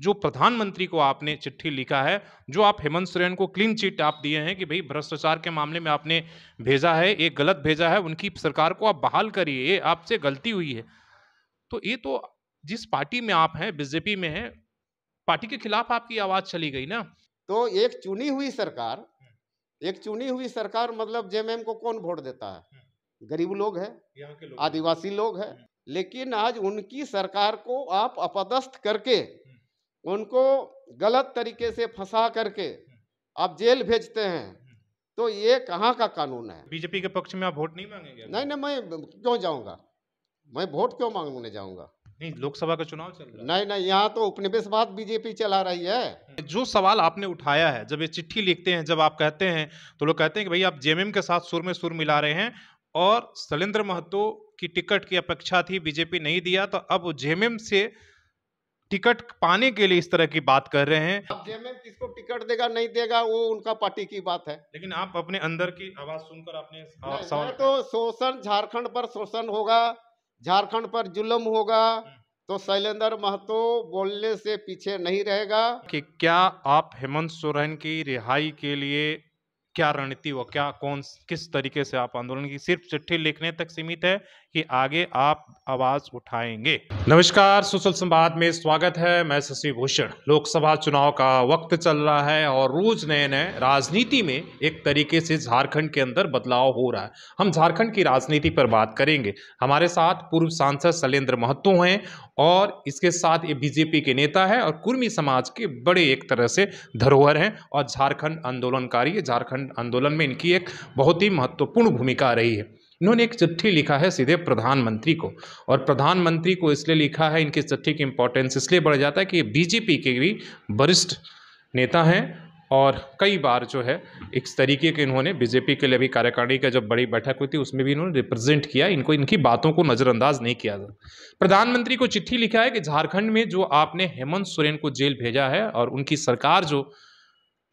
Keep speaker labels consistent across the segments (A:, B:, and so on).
A: जो प्रधानमंत्री को आपने चिट्ठी लिखा है जो आप हेमंत सोरेन को क्लीन चिट आप दिए हैं कि भाई भ्रष्टाचार के मामले में आपने भेजा है ये गलत भेजा है उनकी सरकार को आप बहाल करिए ये आपसे गलती हुई है तो ये तो जिस पार्टी में आप हैं बीजेपी में हैं
B: पार्टी के खिलाफ आपकी आवाज चली गई ना तो एक चुनी हुई सरकार एक चुनी हुई सरकार मतलब जेएमएम को कौन वोट देता है गरीब लोग है आदिवासी लोग है लेकिन आज उनकी सरकार को आप अपदस्थ करके उनको गलत तरीके से फंसा करके आप जेल भेजते हैं तो ये कहाँ का कानून है
A: बीजेपी के पक्ष में आप वोट नहीं मांगेंगे
B: नहीं नहीं मैं क्यों जाऊंगा मैं वोट क्यों मांगने जाऊंगा नहीं लोकसभा का चुनाव चल रहा है नहीं नहीं यहाँ तो उपनिवेशवाद बीजेपी चला रही है
A: जो सवाल आपने उठाया है जब ये चिट्ठी लिखते हैं जब आप कहते हैं तो लोग कहते हैं कि भाई आप जेएमएम के साथ सुर में सुर मिला रहे हैं और शैलेंद्र महतो की टिकट की अपेक्षा थी बीजेपी नहीं दिया तो अब जेएमएम से टिकट पाने के लिए इस तरह की बात कर रहे हैं
B: जेएमएम किसको टिकट देगा नहीं देगा वो उनका पार्टी की बात है लेकिन आप अपने अंदर की आवाज सुनकर आपने तो शोषण झारखंड पर शोषण होगा झारखंड पर जुलम होगा हम्म। तो शैलेंद्र महतो बोलने से पीछे नहीं रहेगा
A: कि क्या आप हेमंत सोरेन की रिहाई के लिए क्या रणनीति व क्या कौन किस तरीके से आप आंदोलन की सिर्फ चिट्ठी लिखने तक सीमित है कि आगे आप आवाज उठाएंगे नमस्कार सुशल संवाद में स्वागत है मैं शशि भूषण लोकसभा चुनाव का वक्त चल रहा है और रोज नए नए राजनीति में एक तरीके से झारखंड के अंदर बदलाव हो रहा है हम झारखंड की राजनीति पर बात करेंगे हमारे साथ पूर्व सांसद शैलेंद्र महतो हैं और इसके साथ ये बीजेपी के नेता है और कुर्मी समाज के बड़े एक तरह से धरोहर हैं और झारखंड आंदोलनकारी झारखंड आंदोलन में इनकी एक बहुत ही महत्वपूर्ण भूमिका रही है इन्होंने एक चिट्ठी लिखा है सीधे प्रधानमंत्री को और प्रधानमंत्री को इसलिए लिखा है इनकी चिट्ठी की इंपॉर्टेंस इसलिए बढ़ जाता है कि बीजेपी के भी वरिष्ठ नेता हैं और कई बार जो है इस तरीके के इन्होंने बीजेपी के लिए भी कार्यकारिणी का जब बड़ी बैठक हुई थी उसमें भी इन्होंने रिप्रेजेंट किया इनको इनकी बातों को नज़रअंदाज नहीं किया था प्रधानमंत्री को चिट्ठी लिखा है कि झारखंड में जो आपने हेमंत सोरेन को जेल भेजा है और उनकी सरकार जो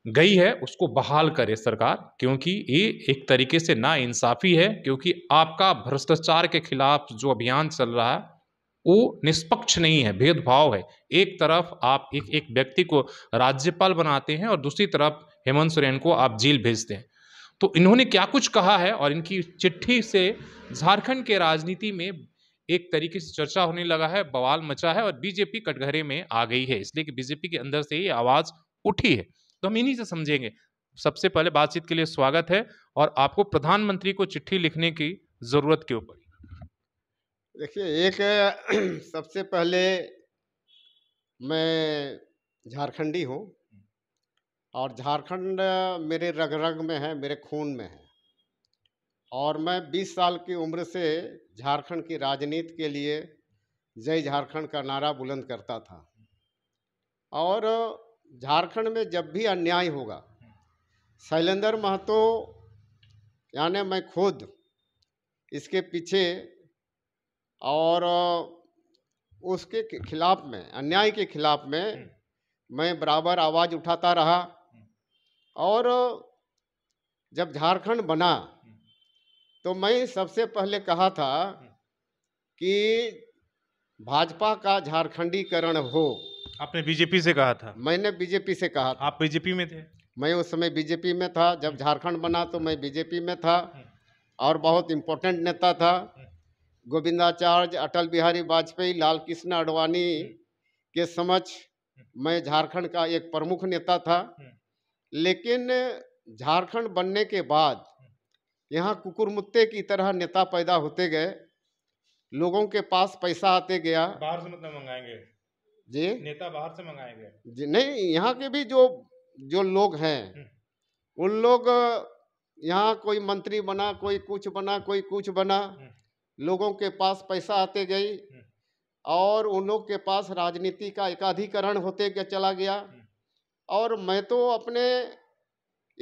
A: गई है उसको बहाल करे सरकार क्योंकि ये एक तरीके से ना इंसाफ़ी है क्योंकि आपका भ्रष्टाचार के खिलाफ जो अभियान चल रहा है वो निष्पक्ष नहीं है भेदभाव है एक तरफ आप एक एक व्यक्ति को राज्यपाल बनाते हैं और दूसरी तरफ हेमंत सोरेन को आप जेल भेजते हैं तो इन्होंने क्या कुछ कहा है और इनकी चिट्ठी से झारखंड के राजनीति में एक तरीके से चर्चा होने लगा है बवाल मचा है और बीजेपी कटघरे में आ गई है इसलिए कि बीजेपी के अंदर से ये आवाज़ उठी है तो हम इन्हीं से समझेंगे सबसे पहले बातचीत के लिए स्वागत है और आपको प्रधानमंत्री को चिट्ठी लिखने की ज़रूरत क्यों पड़ी
B: देखिए एक सबसे पहले मैं झारखंडी हूँ और झारखंड मेरे रग रग में है मेरे खून में है और मैं 20 साल की उम्र से झारखंड की राजनीति के लिए जय झारखंड का नारा बुलंद करता था और झारखंड में जब भी अन्याय होगा शैलेंद्र महतो यानी मैं खुद इसके पीछे और उसके खिलाफ में अन्याय के खिलाफ में हम्म। मैं बराबर आवाज़ उठाता रहा हम्म। और जब झारखंड बना हम्म। तो मैं सबसे पहले कहा था कि भाजपा का झारखंडीकरण हो आपने बीजेपी से कहा था मैंने बीजेपी से कहा था। आप बीजेपी में थे मैं उस समय बीजेपी में था जब झारखंड बना तो मैं बीजेपी में था और बहुत इम्पोर्टेंट नेता था गोविंदाचार्य अटल बिहारी वाजपेयी लाल कृष्ण अडवाणी के समक्ष मैं झारखंड का एक प्रमुख नेता था लेकिन झारखंड बनने के बाद यहाँ कुकुरमुत्ते की तरह नेता पैदा होते गए लोगों के पास पैसा आते गया
A: बाहर से मतलब मंगाएंगे जी नेता बाहर से मंगाए
B: गए जी नहीं यहाँ के भी जो जो लोग हैं हम्म। उन लोग यहाँ कोई मंत्री बना कोई कुछ बना कोई कुछ बना हम्म। लोगों के पास पैसा आते गई हम्म। और उन लोग के पास राजनीति का एकाधिकरण होते क्या चला गया और मैं तो अपने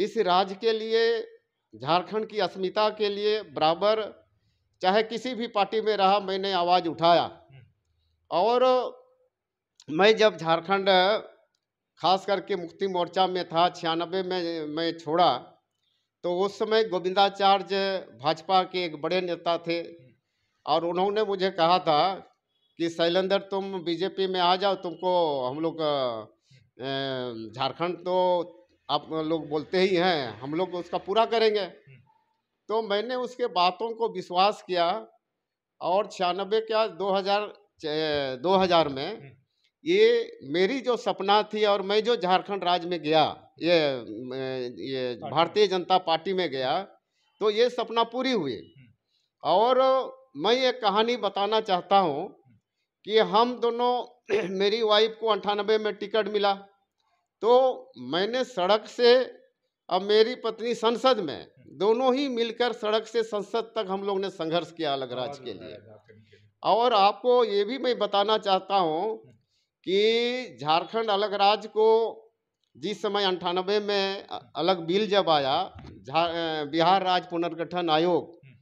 B: इस राज्य के लिए झारखंड की अस्मिता के लिए बराबर चाहे किसी भी पार्टी में रहा मैंने आवाज़ उठाया और मैं जब झारखंड खास करके मुक्ति मोर्चा में था छियानबे में मैं छोड़ा तो उस समय गोविंदाचार्य भाजपा के एक बड़े नेता थे और उन्होंने मुझे कहा था कि शैलेंद्र तुम बीजेपी में आ जाओ तुमको हम लोग झारखंड तो आप लोग बोलते ही हैं हम लोग उसका पूरा करेंगे तो मैंने उसके बातों को विश्वास किया और छियानबे क्या 2000 2000 में हम्म। ये मेरी जो सपना थी और मैं जो झारखंड राज्य में गया ये ये भारतीय जनता पार्टी में गया तो ये सपना पूरी हुई हम्म। और मैं एक कहानी बताना चाहता हूँ कि हम दोनों मेरी वाइफ को अंठानबे में टिकट मिला तो मैंने सड़क से अब मेरी पत्नी संसद में हम्म। दोनों ही मिलकर सड़क से संसद तक हम लोग ने संघर्ष किया अलग राज्य के लिए और आपको ये भी मैं बताना चाहता हूँ हम्म। कि झारखंड अलग राज्य को जिस समय अंठानबे में अलग बिल जब आया बिहार राज्य पुनर्गठन आयोग हम्म।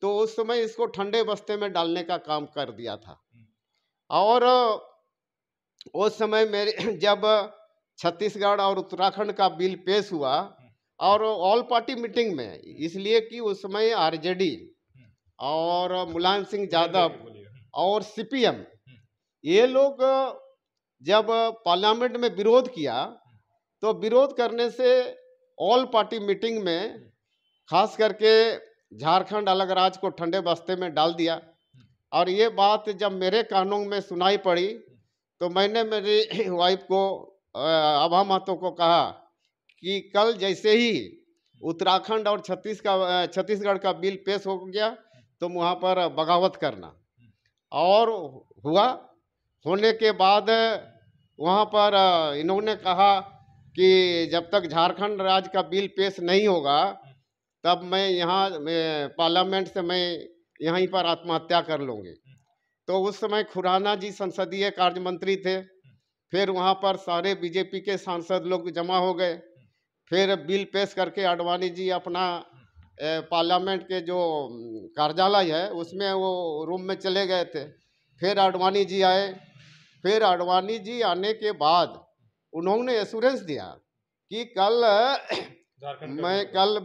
B: तो उस समय इसको ठंडे बस्ते में डालने का काम कर दिया था हम्म। और उस समय मेरे जब छत्तीसगढ़ और उत्तराखंड का बिल पेश हुआ हम्म। और ऑल पार्टी मीटिंग में इसलिए कि उस समय आरजेडी और मुलायम सिंह यादव और सीपीएम ये लोग जब पार्लियामेंट में विरोध किया तो विरोध करने से ऑल पार्टी मीटिंग में खास करके झारखंड अलग राज्य को ठंडे बस्ते में डाल दिया और ये बात जब मेरे कानून में सुनाई पड़ी तो मैंने मेरी वाइफ को आभा महतो को कहा कि कल जैसे ही उत्तराखंड और छत्तीस का छत्तीसगढ़ का बिल पेश हो गया तो वहाँ पर बगावत करना और हुआ होने के बाद वहाँ पर इन्होंने कहा कि जब तक झारखंड राज्य का बिल पेश नहीं होगा तब मैं यहाँ पार्लियामेंट से मैं यहीं पर आत्महत्या कर लूँगी तो उस समय खुराना जी संसदीय कार्य मंत्री थे फिर वहाँ पर सारे बीजेपी के सांसद लोग जमा हो गए फिर बिल पेश करके आडवाणी जी अपना पार्लियामेंट के जो कार्यालय है उसमें वो रूम में चले गए थे फिर आडवाणी जी आए फिर अडवाणी जी आने के बाद उन्होंने एश्योरेंस दिया कि कल मैं कल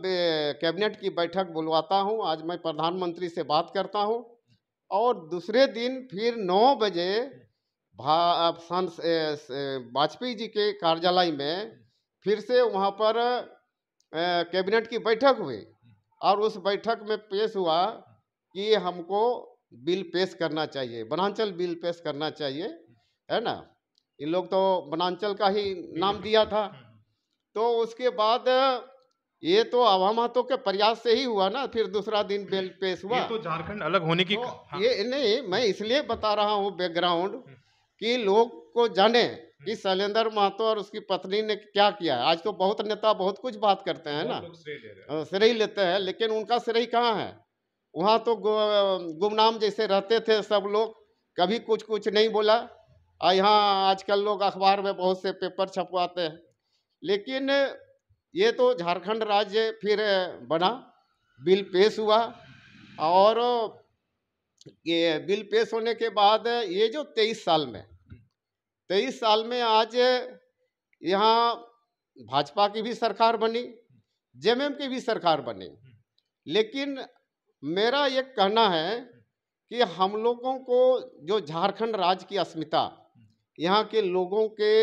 B: कैबिनेट की बैठक बुलवाता हूं आज मैं प्रधानमंत्री से बात करता हूं और दूसरे दिन फिर नौ बजे वाजपेयी जी के कार्यालय में फिर से वहाँ पर कैबिनेट की बैठक हुई और उस बैठक में पेश हुआ कि हमको बिल पेश करना चाहिए वनांचल बिल पेश करना चाहिए है ना इन लोग तो वनांचल का ही नाम दिया था तो उसके बाद ये तो अवाम हाथों के प्रयास से ही हुआ ना फिर दूसरा दिन बिल पेश हुआ ये तो झारखंड अलग होने की तो हाँ। ये नहीं मैं इसलिए बता रहा हूँ बैकग्राउंड हम्म। कि लोग को जाने हम्म। कि शैलेंद्र महतो और उसकी पत्नी ने क्या किया आज तो बहुत नेता बहुत कुछ बात करते हैं ना ले श्रेय लेते हैं लेकिन उनका श्रेय कहाँ है वहाँ तो गुमनाम जैसे रहते थे सब लोग कभी कुछ कुछ नहीं बोला यहाँ आजकल लोग अखबार में बहुत से पेपर छपवाते हैं लेकिन ये तो झारखंड राज्य फिर बना बिल पेश हुआ और ये बिल पेश होने के बाद ये जो तेईस साल में तेईस साल में आज यहाँ भाजपा की भी सरकार बनी जेएमएम की भी सरकार बनी लेकिन मेरा ये कहना है कि हम लोगों को जो झारखंड राज्य की अस्मिता यहाँ के लोगों के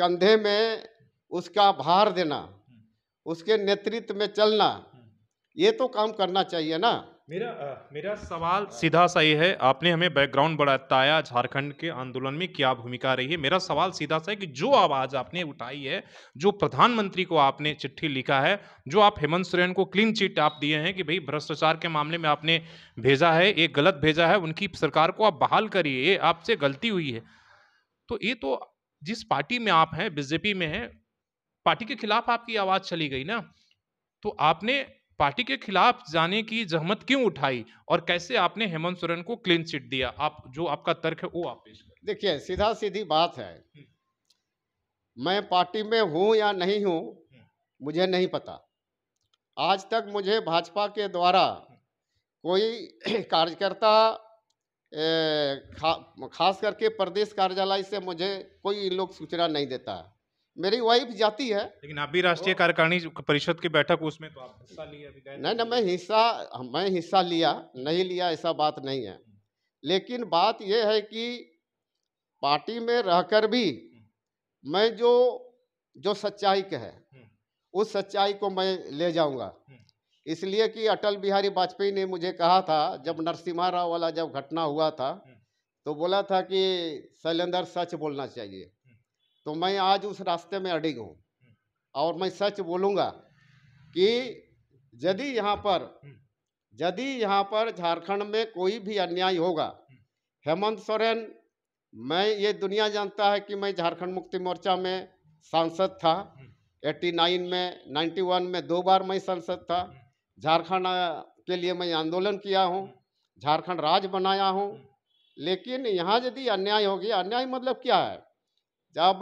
B: कंधे में उसका भार देना हम्म। उसके नेतृत्व में चलना हम्म। ये तो काम करना चाहिए ना मेरा
A: आ, मेरा सवाल सीधा सा ये है आपने हमें बैकग्राउंड बताया झारखंड के आंदोलन में क्या भूमिका रही है मेरा सवाल सीधा सा है कि जो आवाज़ आपने उठाई है जो प्रधानमंत्री को आपने चिट्ठी लिखा है जो आप हेमंत सोरेन को क्लीन चिट आप दिए हैं कि भाई भ्रष्टाचार के मामले में आपने भेजा है ये गलत भेजा है उनकी सरकार को आप बहाल करिए ये आपसे गलती हुई है तो ये तो जिस पार्टी में आप हैं बीजेपी में है पार्टी के खिलाफ आपकी आवाज़ चली गई ना तो आपने पार्टी के खिलाफ जाने की जहमत क्यों उठाई और कैसे आपने हेमंत सोरेन को क्लीन चिट दिया आप जो आपका तर्क है वो आप पेश
B: करें देखिए सीधा सीधी बात है हम्म। मैं पार्टी में हूँ या नहीं हूँ हम्म। मुझे नहीं पता आज तक मुझे भाजपा के द्वारा हम्म। कोई कार्यकर्ता खा, खास करके प्रदेश कार्यालय से मुझे कोई इन लोग सूचना नहीं देता है मेरी वाइफ जाती है लेकिन आप भी राष्ट्रीय तो कार्यकारिणी परिषद की बैठक उसमें तो
A: आप हिस्सा लिया
B: नहीं ना मैं हिस्सा मैं हिस्सा लिया नहीं लिया ऐसा बात नहीं है लेकिन बात यह है कि पार्टी में रहकर भी मैं जो जो सच्चाई के है उस सच्चाई को मैं ले जाऊंगा इसलिए कि अटल बिहारी वाजपेयी ने मुझे कहा था जब नरसिम्हा राव वाला जब घटना हुआ था तो बोला था कि शैलेंद्र सच बोलना चाहिए तो मैं आज उस रास्ते में अडिग हूँ हम्म। और मैं सच बोलूँगा कि यदि यहाँ पर हम्म। यदि यहाँ पर झारखंड में कोई भी अन्याय होगा हम्म। हेमंत सोरेन मैं ये दुनिया जानता है कि मैं झारखंड मुक्ति मोर्चा में सांसद था 89 में 91 में दो बार मैं सांसद था झारखंड के लिए मैं आंदोलन किया हूँ झारखंड राज बनाया हूँ लेकिन यहाँ यदि अन्याय होगी अन्याय मतलब क्या है जब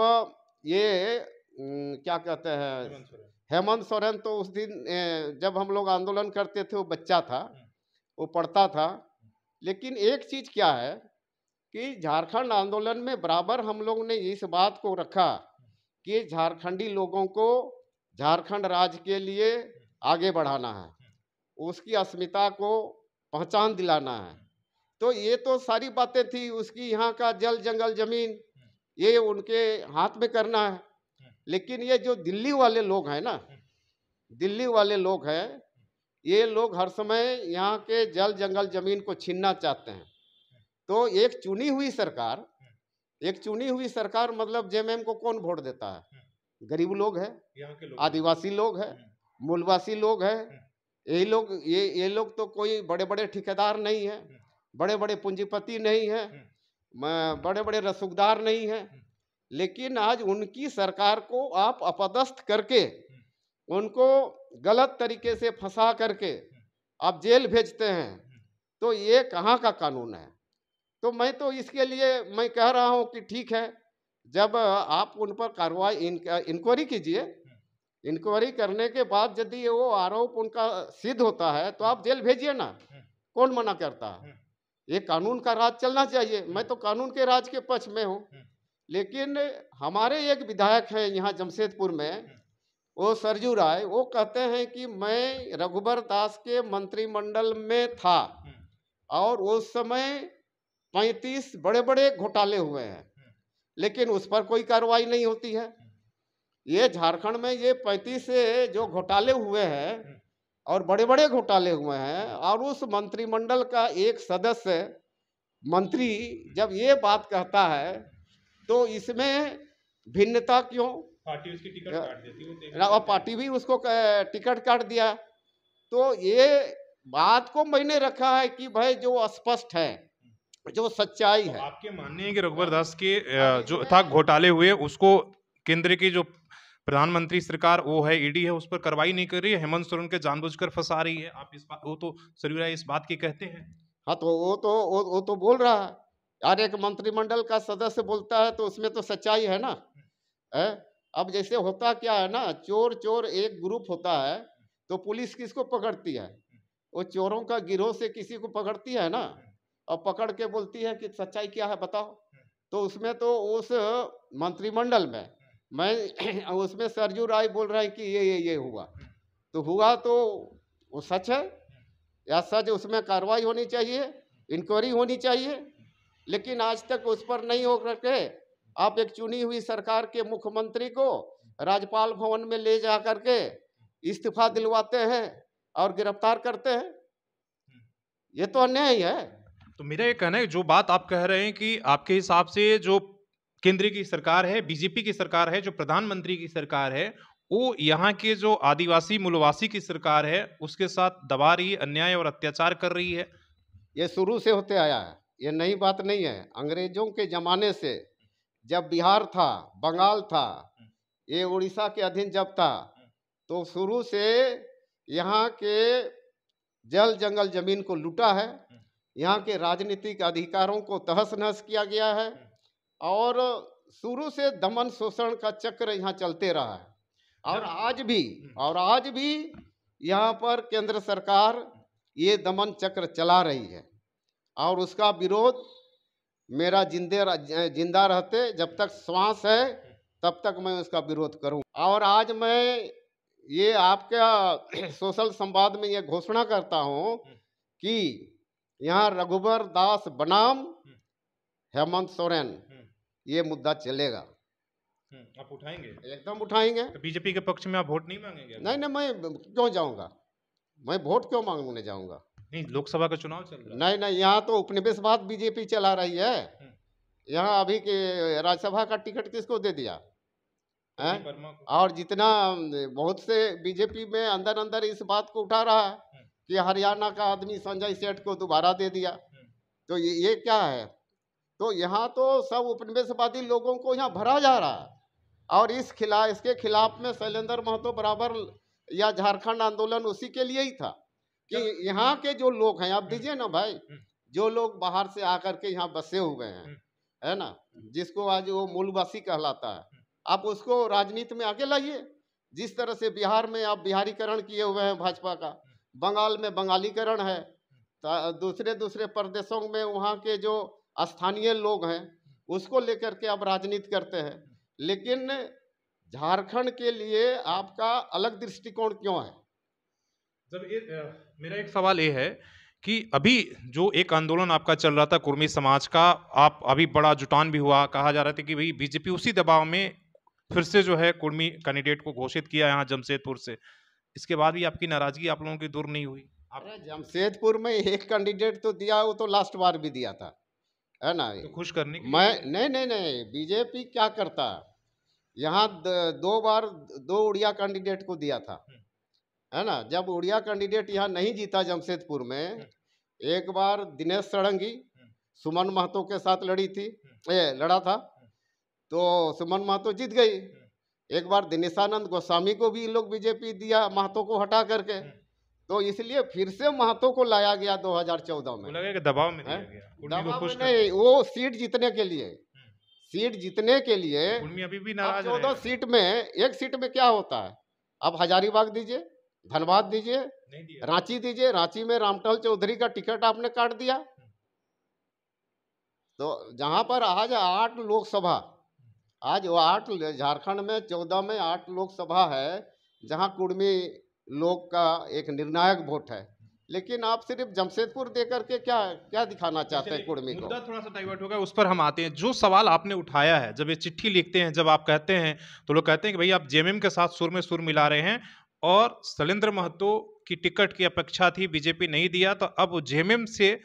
B: ये क्या कहते हैं हेमंत सोरेन तो उस दिन जब हम लोग आंदोलन करते थे वो बच्चा था हम्म। वो पढ़ता था लेकिन एक चीज़ क्या है कि झारखंड आंदोलन में बराबर हम लोग ने इस बात को रखा कि झारखंडी लोगों को झारखंड राज्य के लिए आगे बढ़ाना है उसकी अस्मिता को पहचान दिलाना है तो ये तो सारी बातें थी उसकी यहाँ का जल जंगल ज़मीन ये उनके हाथ में करना है हम्म। लेकिन ये जो दिल्ली वाले लोग हैं ना हम्म। दिल्ली वाले लोग हैं हम्म। ये लोग हर समय यहाँ के जल जंगल जमीन को छीनना चाहते हैं तो एक चुनी हुई सरकार एक चुनी हुई सरकार मतलब जेएमएम को कौन वोट देता है गरीब लोग है आदिवासी लोग है मूलवासी लोग है यही लोग ये ये लोग तो कोई बड़े बड़े ठेकेदार नहीं है बड़े बड़े पूंजीपति नहीं है बड़े बड़े रसूखदार नहीं हैं हम्म। लेकिन आज उनकी सरकार को आप अपदस्थ करके हम्म। उनको गलत तरीके से फंसा करके हम्म। आप जेल भेजते हैं तो ये कहाँ का कानून है तो मैं तो इसके लिए मैं कह रहा हूँ कि ठीक है जब आप उन पर कार्रवाई इंक्वायरी कीजिए इंक्वायरी करने के बाद यदि वो आरोप उनका सिद्ध होता है तो आप जेल भेजिए ना कौन मना करता है ये कानून का राज चलना चाहिए मैं हम्म। तो कानून के राज के पक्ष में हूँ हम्म। लेकिन हमारे एक विधायक हैं यहाँ जमशेदपुर में हम्म। वो सरजू राय वो कहते हैं कि मैं रघुबर दास के मंत्रिमंडल में था और उस समय पैंतीस बड़े बड़े घोटाले हुए हैं लेकिन उस पर कोई कार्रवाई नहीं होती है ये झारखंड में ये पैंतीस जो घोटाले हुए हैं और बड़े बड़े घोटाले हुए हैं और उस मंत्रिमंडल का एक सदस्य मंत्री जब ये बात कहता है तो इसमें भिन्नता क्यों
A: पार्टी उसकी टिकट काट देती
B: है पार्टी भी उसको टिकट काट दिया तो ये बात को मैंने रखा है कि भाई जो स्पष्ट है जो सच्चाई तो है आपके
A: मानने हैं कि रघुवर हाँ। दास के हाँ, जो था घोटाले हुए उसको केंद्र की जो प्रधानमंत्री सरकार वो है ईडी e है उस पर कार्रवाई नहीं कर रही है हेमंत सोरेन के जानबूझकर फंसा रही है आप इस बात वो तो सरवीरा इस बात की कहते हैं
B: हाँ तो वो तो वो, वो तो बोल रहा है यार एक मंत्रिमंडल का सदस्य बोलता है तो उसमें तो सच्चाई है ना है अब जैसे होता क्या है ना चोर चोर एक ग्रुप होता है तो पुलिस किसको पकड़ती है वो चोरों का गिरोह से किसी को पकड़ती है ना और पकड़ के बोलती है कि सच्चाई क्या है बताओ तो उसमें तो उस मंत्रिमंडल में मैं उसमें सरजू राय बोल रहे हैं कि ये ये ये हुआ तो हुआ तो वो सच है या सच उसमें कार्रवाई होनी चाहिए इंक्वायरी होनी चाहिए लेकिन आज तक उस पर नहीं हो करके आप एक चुनी हुई सरकार के मुख्यमंत्री को राज्यपाल भवन में ले जा करके इस्तीफा दिलवाते हैं और गिरफ्तार करते हैं ये तो अन्याय है
A: तो मेरा ये कहना है जो बात आप कह रहे हैं कि आपके हिसाब से जो केंद्र की सरकार है बीजेपी की सरकार है जो प्रधानमंत्री की सरकार है वो यहाँ के जो आदिवासी मूलवासी की सरकार है उसके साथ दबा रही अन्याय और अत्याचार कर रही है
B: ये शुरू से होते आया है ये नई बात नहीं है अंग्रेजों के ज़माने से जब बिहार था बंगाल था ये उड़ीसा के अधीन जब था तो शुरू से यहाँ के जल जंगल जमीन को लूटा है यहाँ के राजनीतिक अधिकारों को तहस नहस किया गया है और शुरू से दमन शोषण का चक्र यहाँ चलते रहा है और आज भी हम्म। और आज भी यहाँ पर केंद्र सरकार ये दमन चक्र चला रही है और उसका विरोध मेरा जिंदे जिंदा रहते जब तक श्वास है तब तक मैं उसका विरोध करूं और आज मैं ये आपका सोशल संवाद में ये घोषणा करता हूं हम्म। कि यहाँ रघुवर दास बनाम हम्म। हेमंत सोरेन ये मुद्दा चलेगा
A: हम्म, आप उठाएंगे एकदम उठाएंगे तो
B: बीजेपी के पक्ष में आप वोट नहीं मांगेंगे नहीं नहीं मैं क्यों जाऊंगा मैं वोट क्यों मांगने जाऊंगा नहीं लोकसभा का चुनाव चल रहा है नहीं नहीं यहाँ तो उपनिवेशवाद बीजेपी चला रही है हम्म। यहाँ अभी के राज्यसभा का टिकट किसको दे दिया है और जितना बहुत से बीजेपी में अंदर अंदर इस बात को उठा रहा है हम्म। कि हरियाणा का आदमी संजय सेठ को दोबारा दे दिया तो ये, ये क्या है तो यहाँ तो सब उपनिवेशवादी लोगों को यहाँ भरा जा रहा है और इस खिला इसके खिलाफ में शैलेंद्र महतो बराबर या झारखंड आंदोलन उसी के लिए ही था कि यहाँ के जो लोग हैं आप हम्म। दीजिए ना भाई हम्म। जो लोग बाहर से आकर के यहाँ बसे हुए हैं हम्म। है ना जिसको आज वो मूलवासी कहलाता है आप उसको राजनीति में आगे लाइए जिस तरह से बिहार में आप बिहारीकरण किए हुए हैं भाजपा का बंगाल में बंगालीकरण है दूसरे दूसरे प्रदेशों में वहाँ के जो स्थानीय लोग हैं उसको लेकर के आप राजनीति करते हैं लेकिन झारखंड के लिए आपका अलग दृष्टिकोण क्यों है जब ए,
A: मेरा एक सवाल ये है कि अभी जो एक आंदोलन आपका चल रहा था कुर्मी समाज का आप अभी बड़ा जुटान भी हुआ कहा जा रहा था कि भाई बीजेपी उसी दबाव में फिर से जो है कुर्मी कैंडिडेट को घोषित किया यहाँ जमशेदपुर से इसके बाद भी आपकी नाराजगी आप लोगों की दूर नहीं हुई
B: अरे जमशेदपुर में एक कैंडिडेट तो दिया वो तो लास्ट बार भी दिया था है ना तो खुश करने मैं नहीं नहीं नहीं बीजेपी क्या करता यहाँ दो बार दो उड़िया कैंडिडेट को दिया था हम्म। है ना जब उड़िया कैंडिडेट यहाँ नहीं जीता जमशेदपुर में हम्म। एक बार दिनेश सड़ंगी हम्म। सुमन महतो के साथ लड़ी थी ए लड़ा था तो सुमन महतो जीत गई एक बार दिनेशानंद गोस्वामी को भी लोग बीजेपी दिया महतो को हटा करके तो इसलिए फिर से महतो को लाया गया 2014 में
A: लगेगा दबाव में दबाव में नहीं
B: वो सीट जीतने के लिए हम्म। सीट जीतने के लिए तो
A: अभी भी नाराज चौदह
B: सीट में एक सीट में क्या होता है आप हजारीबाग दीजिए धनबाद दीजिए रांची दीजिए रांची में रामटल चौधरी का टिकट आपने काट दिया तो जहाँ पर आज आठ लोकसभा आज वो आठ झारखंड में चौदह में आठ लोकसभा है जहाँ कुर्मी लोग का एक निर्णायक वोट है लेकिन आप सिर्फ जमशेदपुर दे करके क्या क्या दिखाना चाहते हैं कुर्मी को थोड़ा सा
A: डाइवर्ट होगा उस पर हम आते हैं जो सवाल आपने उठाया है जब ये चिट्ठी लिखते हैं जब आप कहते हैं तो लोग कहते हैं कि भाई आप जेएमएम के साथ सुर में सुर मिला रहे हैं और शैलेंद्र महतो की टिकट की अपेक्षा थी बीजेपी नहीं दिया तो अब जेएमएम से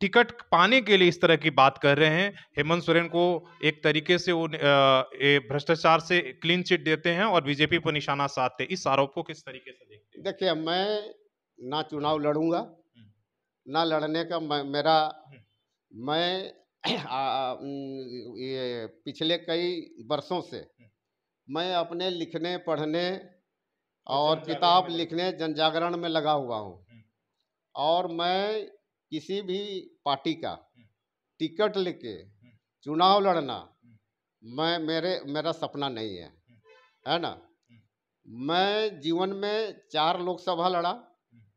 A: टिकट पाने के लिए इस तरह की बात कर रहे हैं हेमंत सोरेन को एक तरीके से वो भ्रष्टाचार से क्लीन चिट देते हैं और बीजेपी पर निशाना साधते इस आरोप को किस तरीके से
B: देखते देखिए मैं ना चुनाव लड़ूंगा हम्म। ना लड़ने का मैं, मेरा हम्म। मैं आ, ये पिछले कई वर्षों से हम्म। मैं अपने लिखने पढ़ने और किताब लिखने जनजागरण में लगा हुआ हूँ और मैं किसी भी पार्टी का हम्म। टिकट लेके हम्म। चुनाव लड़ना हम्म। मैं मेरे मेरा सपना नहीं है है ना मैं जीवन में चार लोकसभा लड़ा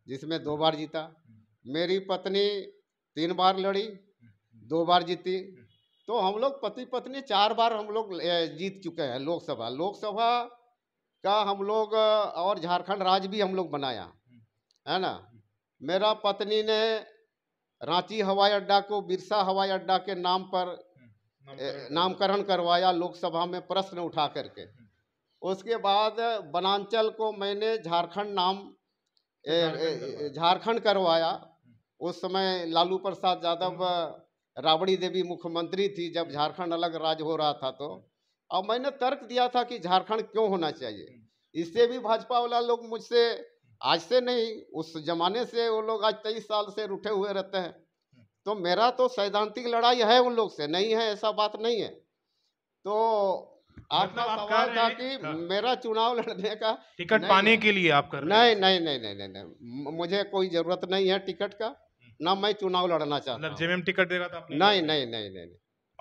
B: जिसमें दो बार जीता मेरी पत्नी तीन बार लड़ी दो बार जीती तो हम लोग पति पत्नी चार बार हम लोग जीत चुके हैं लोकसभा लोकसभा का हम लोग और झारखंड राज्य भी हम लोग बनाया है ना मेरा पत्नी ने रांची हवाई अड्डा को बिरसा हवाई अड्डा के नाम पर हम्म, नामकरण करवाया लोकसभा में प्रश्न उठा करके हम्म। उसके बाद वनांचल को मैंने झारखंड नाम झारखंड करवाया हम्म। उस समय लालू प्रसाद यादव राबड़ी देवी मुख्यमंत्री थी जब झारखंड अलग राज्य हो रहा था तो अब मैंने तर्क दिया था कि झारखंड क्यों होना चाहिए इससे भी भाजपा वाला लोग मुझसे आज से नहीं उस जमाने से वो लोग आज तेईस साल से रुठे हुए रहते हैं तो मेरा तो सैद्धांतिक लड़ाई है उन लोग से नहीं है ऐसा बात नहीं है तो आपका मतलब सवाल था कि हाँ। मेरा चुनाव लड़ने का टिकट पाने के लिए आप कर नहीं नहीं नहीं नहीं नहीं नहीं मुझे कोई जरूरत नहीं है टिकट का ना मैं चुनाव लड़ना चाहता
A: मतलब हूँ तो नहीं नहीं नहीं नहीं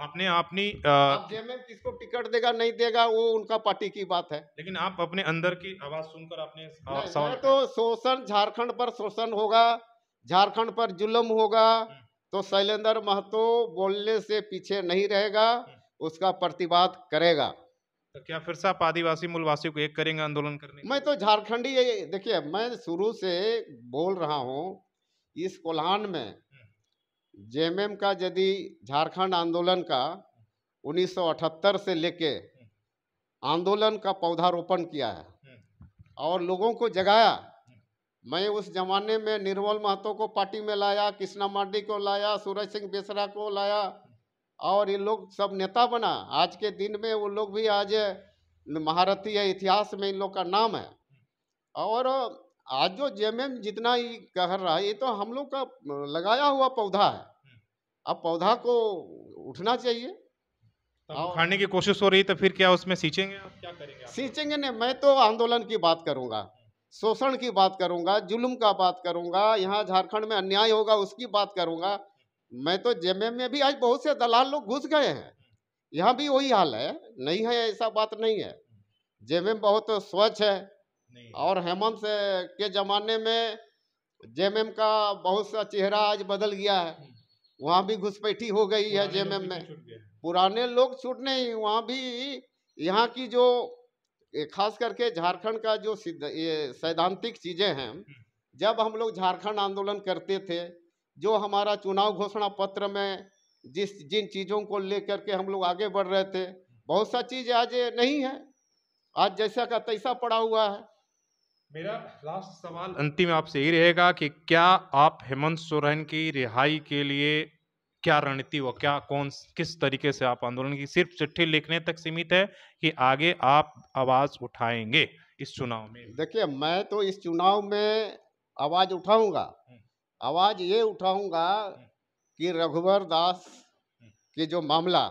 A: आपने आपनी जेएमएम
B: किसको टिकट देगा नहीं देगा वो उनका पार्टी की बात है लेकिन आप अपने अंदर की आवाज सुनकर आपने सवाल तो शोषण झारखंड पर शोषण होगा झारखंड पर जुलम होगा तो शैलेंद्र महतो बोलने से पीछे नहीं रहेगा हम्म। उसका प्रतिवाद करेगा
A: तो क्या फिर से आप आदिवासी मूलवासी को एक करेंगे आंदोलन करने
B: मैं तो झारखंडी देखिए मैं शुरू से बोल रहा हूँ इस कोल्हान में जेएमएम का यदि झारखंड आंदोलन का 1978 से लेके आंदोलन का पौधारोपण किया है और लोगों को जगाया मैं उस जमाने में निर्मल महतो को पार्टी में लाया कृष्णा मार्डी को लाया सूरज सिंह बेसरा को लाया और ये लोग सब नेता बना आज के दिन में वो लोग भी आज महारथी है इतिहास में इन लोग का नाम है और आज जो जेएमएम जितना ही कह रहा है ये तो हम लोग का लगाया हुआ पौधा है हम्म। अब पौधा को उठना चाहिए तो
A: खाने की कोशिश हो रही तो
B: फिर क्या उसमें सींचेंगे क्या करेंगे सींचेंगे नहीं मैं तो आंदोलन की बात करूंगा शोषण की बात करूंगा जुल्म का बात करूंगा यहाँ झारखंड में अन्याय होगा उसकी बात करूंगा मैं तो जेएमएम में भी आज बहुत से दलाल लोग घुस गए हैं यहाँ भी वही हाल है नहीं है ऐसा बात नहीं है जेएमएम बहुत स्वच्छ है और हेमंत के ज़माने में जेएमएम का बहुत सा चेहरा आज बदल गया है हम्म। वहाँ भी घुसपैठी हो गई है जेएमएम में तो पुराने लोग छूट नहीं वहाँ भी यहाँ की जो खास करके झारखंड का जो ये सैद्धांतिक चीज़ें हैं हम्म। जब हम लोग झारखंड आंदोलन करते थे जो हमारा चुनाव घोषणा पत्र में जिस जिन चीज़ों को लेकर के हम लोग आगे बढ़ रहे थे बहुत सा चीज़ आज नहीं है आज जैसा का तैसा पड़ा हुआ है मेरा
A: लास्ट सवाल अंतिम आपसे यही रहेगा कि क्या आप हेमंत सोरेन की रिहाई के लिए क्या रणनीति व क्या कौन किस तरीके से आप आंदोलन की सिर्फ चिट्ठी लिखने तक सीमित है कि आगे आप आवाज उठाएंगे इस चुनाव में
B: देखिए मैं तो इस चुनाव में आवाज उठाऊंगा हम्म। आवाज ये उठाऊंगा हम्म। कि रघुवर दास हम्म। के जो मामला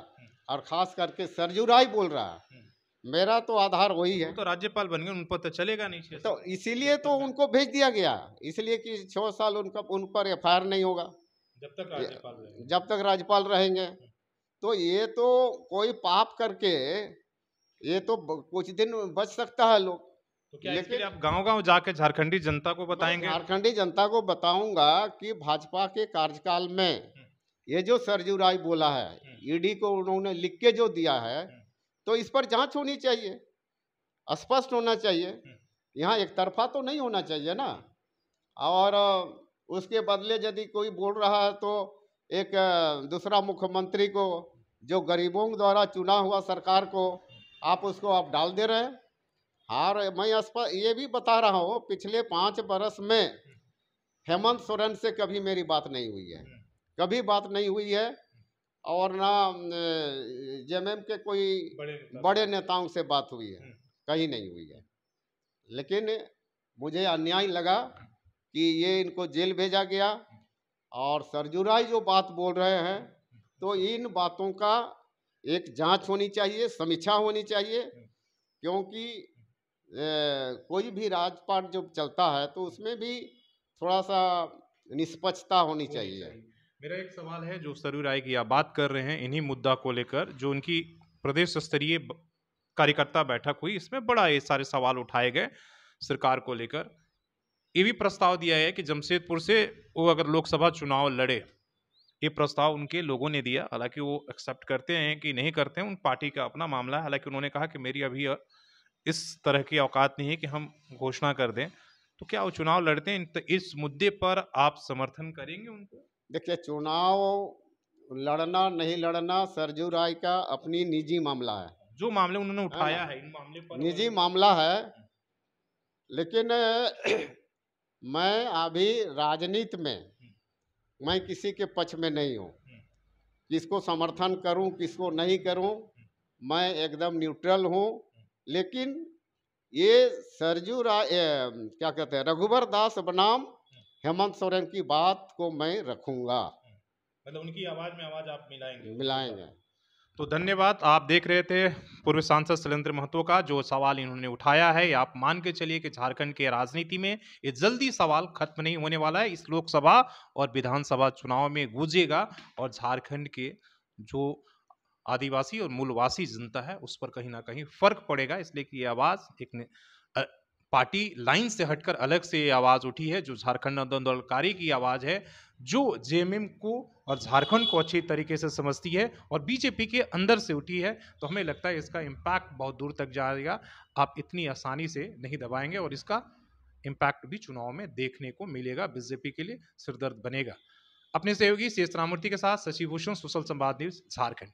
B: और खास करके सरजू राय बोल रहा मेरा तो आधार वही है तो राज्यपाल बन गए उन पर तो चलेगा नहीं तो इसीलिए तो उनको भेज दिया गया इसलिए कि छः साल उनका उन पर एफ नहीं होगा जब तक राज्यपाल जब तक राज्यपाल रहेंगे हम्म। तो ये तो कोई पाप करके ये तो कुछ दिन बच सकता है लोग
A: तो क्या लेकिन आप गांव
B: गांव जाके झारखंडी जनता को बताएंगे झारखंडी जनता को बताऊंगा कि भाजपा के कार्यकाल में हम्म। ये जो सरजू राय बोला है हम्म। ईडी को उन्होंने लिख के जो दिया है तो इस पर जांच होनी चाहिए स्पष्ट होना चाहिए यहाँ एक तरफा तो नहीं होना चाहिए ना और उसके बदले यदि कोई बोल रहा है तो एक दूसरा मुख्यमंत्री को जो गरीबों द्वारा चुना हुआ सरकार को आप उसको आप डाल दे रहे हैं और मैं स्पष्ट ये भी बता रहा हूँ पिछले पाँच बरस में हेमंत सोरेन से कभी मेरी बात नहीं हुई है कभी बात नहीं हुई है और ना जेएमएम के कोई बड़े, बड़े नेताओं से बात हुई है हम्म। कहीं नहीं हुई है लेकिन मुझे अन्याय लगा कि ये इनको जेल भेजा गया और सरजुराई जो बात बोल रहे हैं तो इन बातों का एक जांच होनी चाहिए समीक्षा होनी चाहिए क्योंकि ए, कोई भी राजपाट जब चलता है तो उसमें भी थोड़ा सा निष्पक्षता होनी चाहिए
A: मेरा एक सवाल है जो सरू राय की आप बात कर रहे हैं इन्हीं मुद्दा को लेकर जो उनकी प्रदेश स्तरीय कार्यकर्ता बैठक हुई इसमें बड़ा ये सारे सवाल उठाए गए सरकार को लेकर ये भी प्रस्ताव दिया है कि जमशेदपुर से वो अगर लोकसभा चुनाव लड़े ये प्रस्ताव उनके लोगों ने दिया हालांकि वो एक्सेप्ट करते हैं कि नहीं करते हैं उन पार्टी का अपना मामला है हालांकि उन्होंने कहा कि मेरी अभी इस तरह की औकात नहीं है कि हम घोषणा कर दें तो क्या वो चुनाव लड़ते हैं तो इस मुद्दे पर आप समर्थन करेंगे उनको
B: देखिए चुनाव लड़ना नहीं लड़ना सरजू राय का अपनी निजी मामला है जो मामले उन्होंने उठाया है इन मामले पर निजी मामला है लेकिन मैं अभी राजनीति में मैं किसी के पक्ष में नहीं हूँ किसको समर्थन करूं किसको नहीं करूँ मैं एकदम न्यूट्रल हूँ लेकिन ये सरजू राय क्या कहते हैं रघुवर दास बनाम हेमंत सोरेन की बात को मैं रखूंगा
A: मतलब उनकी आवाज में आवाज आप मिलाएंगे मिलाएंगे
B: तो धन्यवाद आप देख रहे थे पूर्व
A: सांसद शैलेंद्र महतो का जो सवाल इन्होंने उठाया है आप मान के चलिए कि झारखंड के राजनीति में ये जल्दी सवाल खत्म नहीं होने वाला है इस लोकसभा और विधानसभा चुनाव में गूंजेगा और झारखंड के जो आदिवासी और मूलवासी जनता है उस पर कहीं ना कहीं फर्क पड़ेगा इसलिए कि ये आवाज़ एक पार्टी लाइन से हटकर अलग से ये आवाज़ उठी है जो झारखंड आंदोलनकारी की आवाज़ है जो जे को और झारखंड को अच्छी तरीके से समझती है और बीजेपी के अंदर से उठी है तो हमें लगता है इसका इम्पैक्ट बहुत दूर तक जाएगा आप इतनी आसानी से नहीं दबाएंगे और इसका इम्पैक्ट भी चुनाव में देखने को मिलेगा बीजेपी के लिए सिरदर्द बनेगा अपने सहयोगी शेष रामूर्ति के साथ शशिभूषण सुशल संवाद न्यूज झारखंड